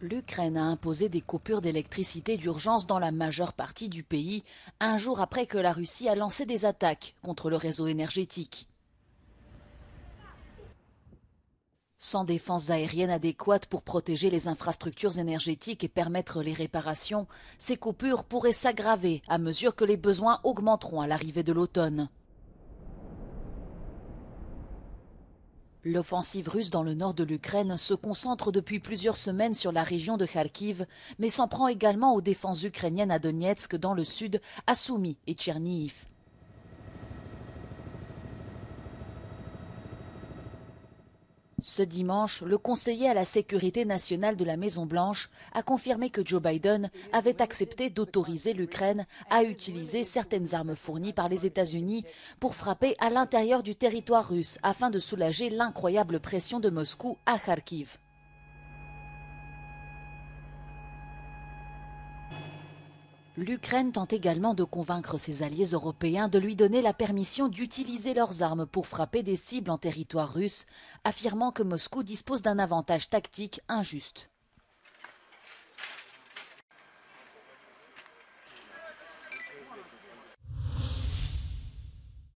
L'Ukraine a imposé des coupures d'électricité d'urgence dans la majeure partie du pays, un jour après que la Russie a lancé des attaques contre le réseau énergétique. Sans défenses aériennes adéquates pour protéger les infrastructures énergétiques et permettre les réparations, ces coupures pourraient s'aggraver à mesure que les besoins augmenteront à l'arrivée de l'automne. L'offensive russe dans le nord de l'Ukraine se concentre depuis plusieurs semaines sur la région de Kharkiv, mais s'en prend également aux défenses ukrainiennes à Donetsk dans le sud, à Soumy et Tchernihiv. Ce dimanche, le conseiller à la sécurité nationale de la Maison-Blanche a confirmé que Joe Biden avait accepté d'autoriser l'Ukraine à utiliser certaines armes fournies par les États-Unis pour frapper à l'intérieur du territoire russe afin de soulager l'incroyable pression de Moscou à Kharkiv. L'Ukraine tente également de convaincre ses alliés européens de lui donner la permission d'utiliser leurs armes pour frapper des cibles en territoire russe, affirmant que Moscou dispose d'un avantage tactique injuste.